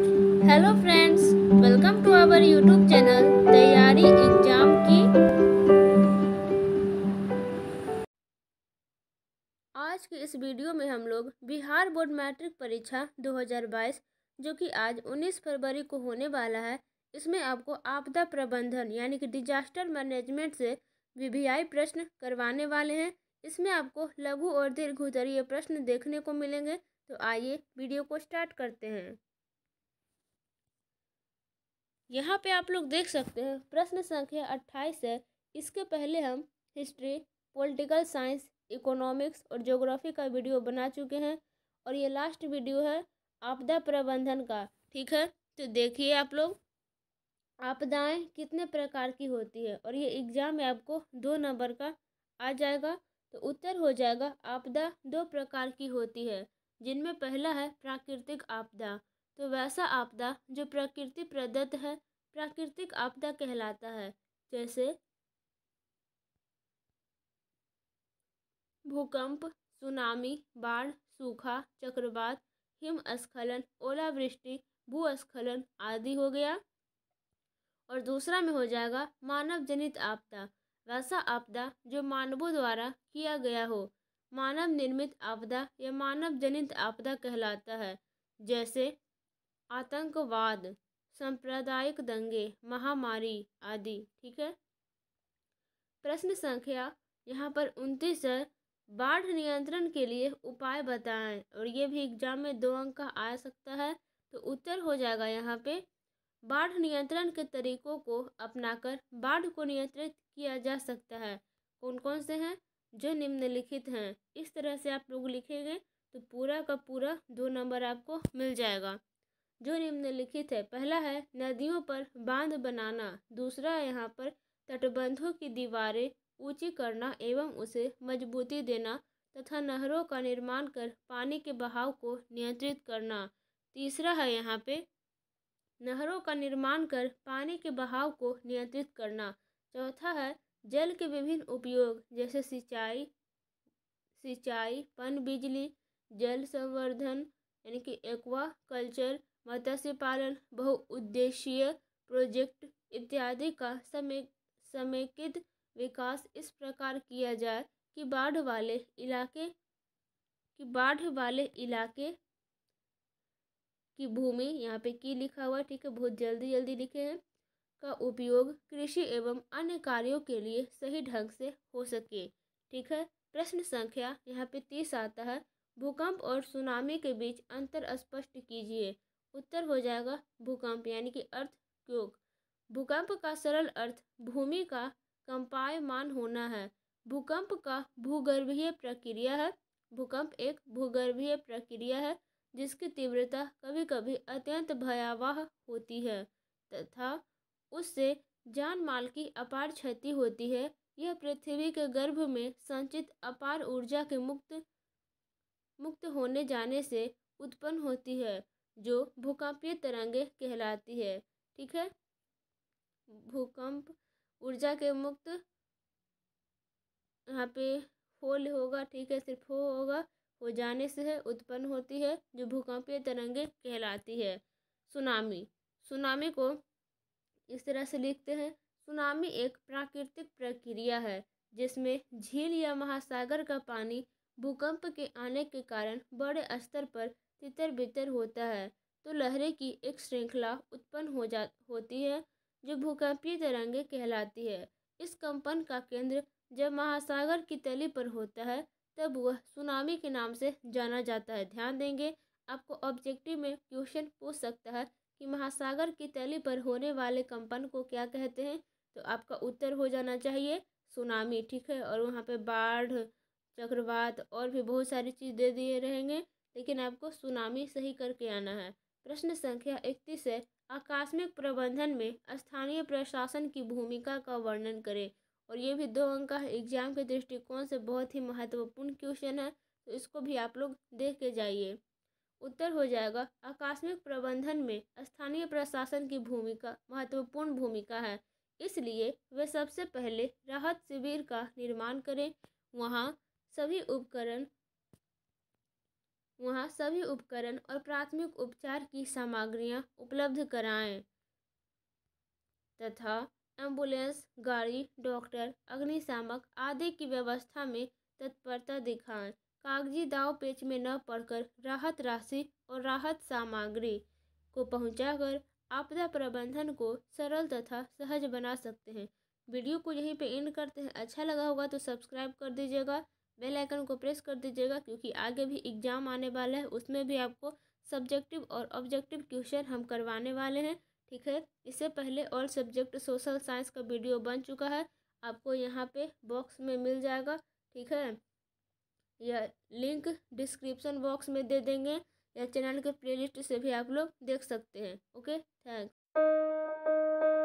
hello friends welcome to our YouTube channel तैयारी exam की आज के इस वीडियो में हम लोग बिहार बोर्ड मैट्रिक परीक्षा 2022 जो कि आज 19 फरवरी को होने वाला है इसमें आपको आपदा प्रबंधन यानी कि डिजास्टर मैनेजमेंट से वी प्रश्न करवाने वाले हैं इसमें आपको लघु और दीर्घ उतरीय प्रश्न देखने को मिलेंगे तो आइए वीडियो को स्टार्ट करते हैं यहाँ पे आप लोग देख सकते हैं प्रश्न संख्या अट्ठाईस है इसके पहले हम हिस्ट्री पॉलिटिकल साइंस इकोनॉमिक्स और जोग्राफी का वीडियो बना चुके हैं और ये लास्ट वीडियो है आपदा प्रबंधन का ठीक है तो देखिए आप लोग आपदाएं कितने प्रकार की होती है और ये एग्ज़ाम में आपको दो नंबर का आ जाएगा तो उत्तर हो जाएगा आपदा दो प्रकार की होती है जिनमें पहला है प्राकृतिक आपदा तो वैसा आपदा जो प्रकृति प्रदत्त है प्राकृतिक आपदा कहलाता है जैसे भूकंप सुनामी बाढ़ सूखा चक्रवात हिमस्खलन ओलावृष्टि भूस्खलन आदि हो गया और दूसरा में हो जाएगा मानव जनित आपदा वैसा आपदा जो मानवों द्वारा किया गया हो मानव निर्मित आपदा या मानव जनित आपदा कहलाता है जैसे आतंकवाद सांप्रदायिक दंगे महामारी आदि ठीक है प्रश्न संख्या यहाँ पर उनतीस है बाढ़ नियंत्रण के लिए उपाय बताएं और ये भी एग्जाम में दो अंक का आ सकता है तो उत्तर हो जाएगा यहाँ पे बाढ़ नियंत्रण के तरीकों को अपनाकर बाढ़ को नियंत्रित किया जा सकता है कौन कौन से हैं जो निम्नलिखित हैं इस तरह से आप लोग लिखेंगे तो पूरा का पूरा दो नंबर आपको मिल जाएगा जो निम्नलिखित है पहला है नदियों पर बांध बनाना दूसरा है यहाँ पर तटबंधों की दीवारें ऊंची करना एवं उसे मजबूती देना तथा नहरों का निर्माण कर पानी के बहाव को नियंत्रित करना तीसरा है यहाँ पे नहरों का निर्माण कर पानी के बहाव को नियंत्रित करना चौथा है जल के विभिन्न उपयोग जैसे सिंचाई सिंचाई पन बिजली जल संवर्धन यानी कि एक्वा कल्चर मत्स्य पालन बहुउद्देशीय प्रोजेक्ट इत्यादि का समे समेकित विकास इस प्रकार किया जाए कि बाढ़ वाले इलाके कि बाढ़ वाले इलाके की भूमि यहाँ पे की लिखा हुआ ठीक है बहुत जल्दी जल्दी लिखे हैं का उपयोग कृषि एवं अन्य कार्यों के लिए सही ढंग से हो सके ठीक है प्रश्न संख्या यहाँ पे तीस आता है भूकंप और सुनामी के बीच अंतर स्पष्ट कीजिए उत्तर हो जाएगा भूकंप यानी कि अर्थ योग भूकंप का सरल अर्थ भूमि का कंपायमान होना है भूकंप का भूगर्भीय प्रक्रिया है भूकंप एक भूगर्भीय प्रक्रिया है जिसकी तीव्रता कभी कभी अत्यंत भयावह होती है तथा उससे जान माल की अपार क्षति होती है यह पृथ्वी के गर्भ में संचित अपार ऊर्जा के मुक्त मुक्त होने जाने से उत्पन्न होती है जो भूकंपीय तरंगें कहलाती है ठीक है भूकंप ऊर्जा के मुक्त यहाँ पे होल होगा ठीक है सिर्फ हो होगा हो जाने से है उत्पन्न होती है जो भूकंपीय तरंगें कहलाती है सुनामी सुनामी को इस तरह से लिखते हैं सुनामी एक प्राकृतिक प्रक्रिया है जिसमें झील या महासागर का पानी भूकंप के आने के कारण बड़े स्तर पर तितर बितर होता है तो लहरें की एक श्रृंखला उत्पन्न हो जा होती है जो भूकंपीय तरंगे कहलाती है इस कंपन का केंद्र जब महासागर की तली पर होता है तब वह सुनामी के नाम से जाना जाता है ध्यान देंगे आपको ऑब्जेक्टिव में क्वेश्चन पूछ सकता है कि महासागर की तली पर होने वाले कंपन को क्या कहते हैं तो आपका उत्तर हो जाना चाहिए सुनामी ठीक है और वहाँ पे बाढ़ चक्रवात और भी बहुत सारी चीज़ दे दिए रहेंगे लेकिन आपको सुनामी सही करके आना है प्रश्न संख्या इकतीस है आकस्मिक प्रबंधन में स्थानीय प्रशासन की भूमिका का वर्णन करें और ये भी दो अंक का एग्जाम के दृष्टिकोण से बहुत ही महत्वपूर्ण क्वेश्चन है तो इसको भी आप लोग देख के जाइए उत्तर हो जाएगा आकस्मिक प्रबंधन में स्थानीय प्रशासन की भूमिका महत्वपूर्ण भूमिका है इसलिए वे सबसे पहले राहत शिविर का निर्माण करें वहाँ सभी उपकरण वहाँ सभी उपकरण और प्राथमिक उपचार की सामग्रियाँ उपलब्ध कराएं तथा एम्बुलेंस गाड़ी डॉक्टर अग्निशामक आदि की व्यवस्था में तत्परता दिखाएं कागजी दाव पेच में न पड़कर राहत राशि और राहत सामग्री को पहुंचाकर आपदा प्रबंधन को सरल तथा सहज बना सकते हैं वीडियो को यहीं पे एंड करते हैं अच्छा लगा होगा तो सब्सक्राइब कर दीजिएगा बेल आइकन को प्रेस कर दीजिएगा क्योंकि आगे भी एग्ज़ाम आने वाला है उसमें भी आपको सब्जेक्टिव और ऑब्जेक्टिव क्वेश्चन हम करवाने वाले हैं ठीक है इससे पहले ऑल सब्जेक्ट सोशल साइंस का वीडियो बन चुका है आपको यहाँ पे बॉक्स में मिल जाएगा ठीक है यह लिंक डिस्क्रिप्शन बॉक्स में दे देंगे या चैनल के प्ले से भी आप लोग देख सकते हैं ओके थैंक्स